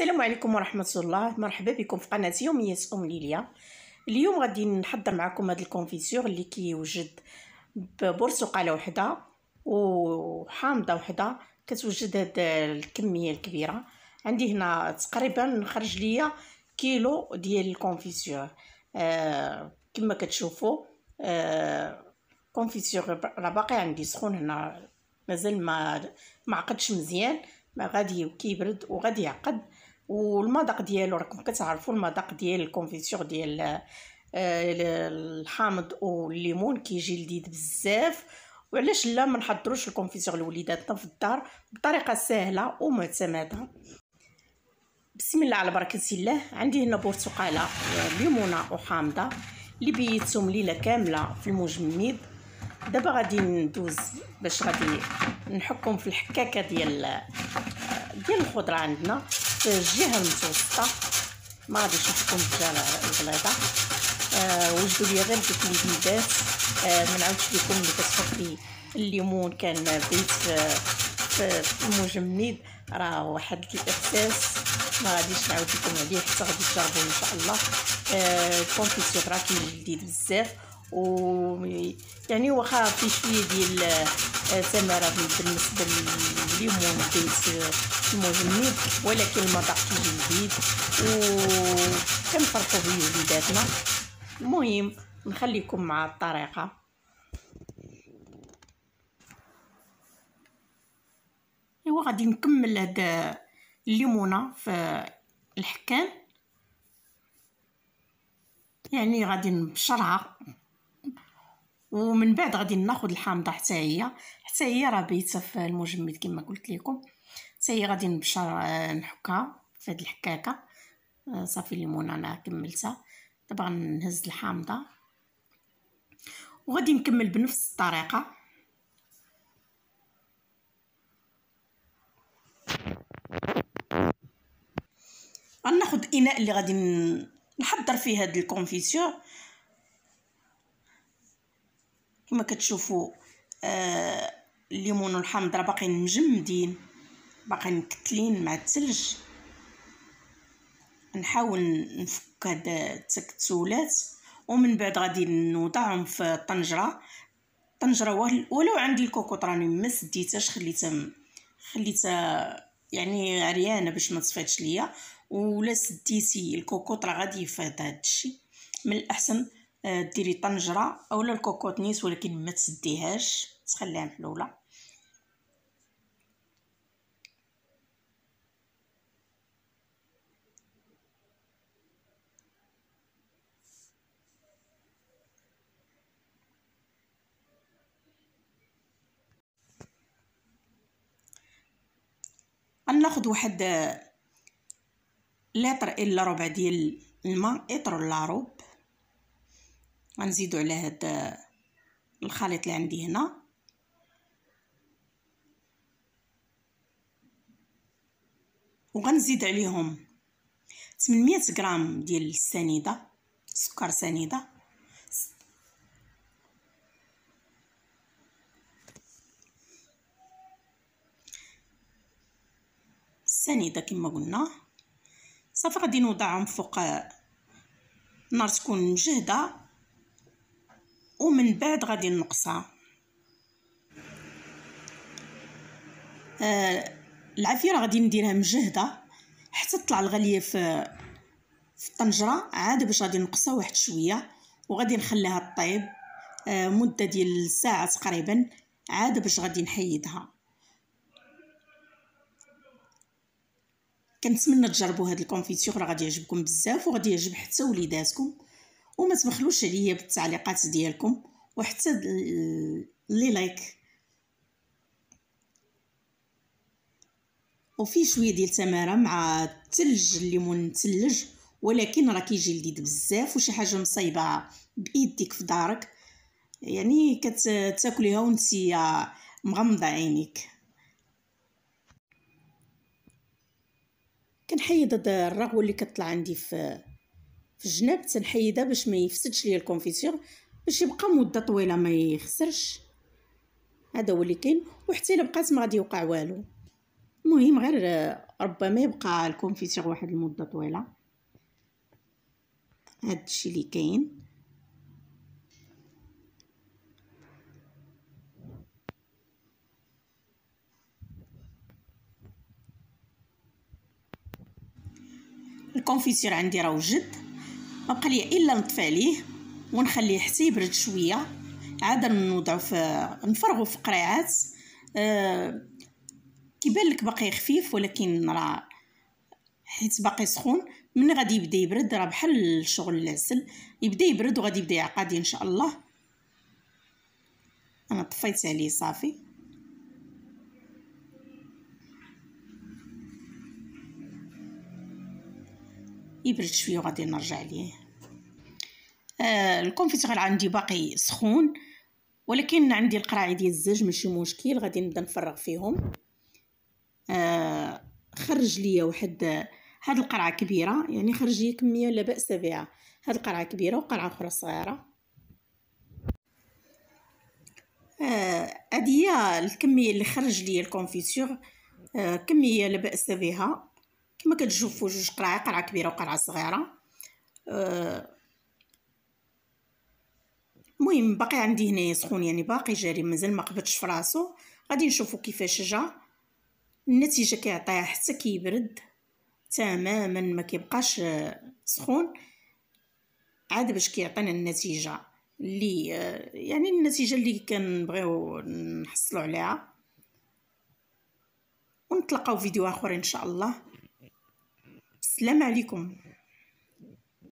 السلام عليكم ورحمة الله مرحبا بكم في قناة يوميات أم ليليا اليوم غادي نحضر معكم هذا الكونفيسيور اللي كيوجد ببرتقالة وحدة وحامضة وحدة كتوجد هاد الكمية الكبيرة عندي هنا تقريبا خرج ليا كيلو ديال الكونفيسيور آه كما كتشوفوا آه كونفيسيور راه باقي عندي سخون هنا مازال ما معقدش مزيان ما غادي كيبرد وغادي يعقد والمذاق ديالو راكم كتعرفوا المذاق ديال الكونفيتور ديال آه، الحامض والليمون كيجي لذيذ بزاف وعلاش لا ما نحضروش الكونفيتور لوليداتنا في الدار بطريقه سهله ومعتمده بسم الله على بركه الله عندي هنا برتقاله آه، ليمونه وحامضه اللي بيتهم ليله كامله في المجمد دابا غادي ندوز باش غادي نحكم في الحكاكه ديال آه، ديال الخضره عندنا في الجهه المتوسطه ما غاديش نحكم البليضه آه وجدوا لي غير دوك البيبات آه ما نعاودش لكم اللي لي الليمون كان بيت آه، في, المجمد راه واحد الاحساس ما غاديش نعاود لكم عليه حتى غادي تجربوه ان شاء الله آه الكونفيتير راه كيجدد بزاف و يعني واخا في شويه ديال سمرة بالنسبة لليمون ديت المجمد ولكن المذاق كيجي جديد وكنفرحوا بيه وليداتنا المهم نخليكم مع الطريقة ايوا غادي نكمل هاد الليمونة في الحكام يعني غادي نبشرها ومن بعد غادي ناخذ الحامضه حتى هي حتى هي راه بيتها في المجمد كما قلت لكم حتى هي غادي نبشر آه، نحكها في هذه الحكاكه آه، صافي الليمون انا كملتها دابا نهز الحامضه وغادي نكمل بنفس الطريقه غناخذ اناء اللي غادي نحضر فيه هذا الكونفيتور كما كتشوفوا الليمون آه، والحامض راه باقيين مجمدين باقيين مكتلين مع الثلج نحاول نفك هاد التكتلات ومن بعد غادي نوضعهم في الطنجره الطنجره ولو عندي الكوكوط راني ما سديتهاش خليتها خليتها يعني عريانه باش ما تصفاتش ليا ولا سديتي الكوكوط راه غادي يفيض هادشي من الاحسن آه، ديري طنجره اولا نيس ولكن ما تسديهاش تخليها محلوله غناخد واحد لتر الا ربع ديال الماء الا ربع غنزيدو على هاد الخليط اللي عندي هنا وغنزيد عليهم 800 غرام ديال السنيده سكر سنيده السنيده كما قلنا صافي غادي نوضعهم فوق نار تكون مجهده ومن بعد غادي نقصها آه العفيره غادي نديرها مجهده حتى تطلع الغليه في في الطنجره عاد باش غادي نقصها واحد شويه وغادي نخليها طيب آه مده ديال ساعه تقريبا عاد باش غادي نحيدها كنتمنى تجربوا هاد الكونفيتيغ راه غادي يعجبكم بزاف وغادي يعجب حتى وليداتكم وما تبخلوش عليا بالتعليقات ديالكم وحتى لي لايك وفي شويه ديال تماره مع الثلج الليمون متلج ولكن راه كيجي لذيذ بزاف وشي حاجه مصايبه بايديك في دارك يعني كتاكليها ونسيا مغمضه عينيك كنحيد هاد الرغوه اللي كتطلع عندي في في الجناب تنحيدها باش ما يفسدش ليا الكونفيتور باش يبقى مده طويله ما يخسرش هذا هو اللي كاين وحتى الا بقات ما غادي يوقع والو المهم غير ربما يبقى الكونفيتور واحد المده طويله هذا الشيء اللي كاين الكونفيتير عندي راه وجد ما بقى لي الا نطفي عليه ونخليه حتى يبرد شويه عاد نوضعو في نفرغو في قريعات أه... كيبان لك باقي خفيف ولكن راه حيت باقي سخون من غادي يبدا يبرد راه بحال شغل العسل يبدا يبرد وغادي يبدا يعقد ان شاء الله انا طفيت عليه صافي يبرد شويه وغادي نرجع ليه آه، الكونفيتير عندي باقي سخون ولكن عندي القراعي ديال الزاج ماشي مشكل غادي نبدا نفرغ فيهم آه، خرج ليا واحد هاد القرعه كبيره يعني خرج لي كميه لا باس بها هاد القرعه كبيره وقرعه اخرى صغيره آه، هادي آه الكميه اللي خرج ليا الكونفيتير آه كميه لا باس بها كما كتشوفوا جوج قرعه قرعه كبيره وقرعه صغيره أه، المهم باقي عندي هنايا سخون يعني باقي جاري مازال ما قبضش في راسو غادي نشوفوا كيفاش جا النتيجه كيعطيها حتى كيبرد تماما ما كيبقاش أه، سخون عاد باش كيعطينا النتيجه اللي أه، يعني النتيجه اللي كنبغيو نحصلوا عليها ونتلاقاو فيديو اخر ان شاء الله السلام عليكم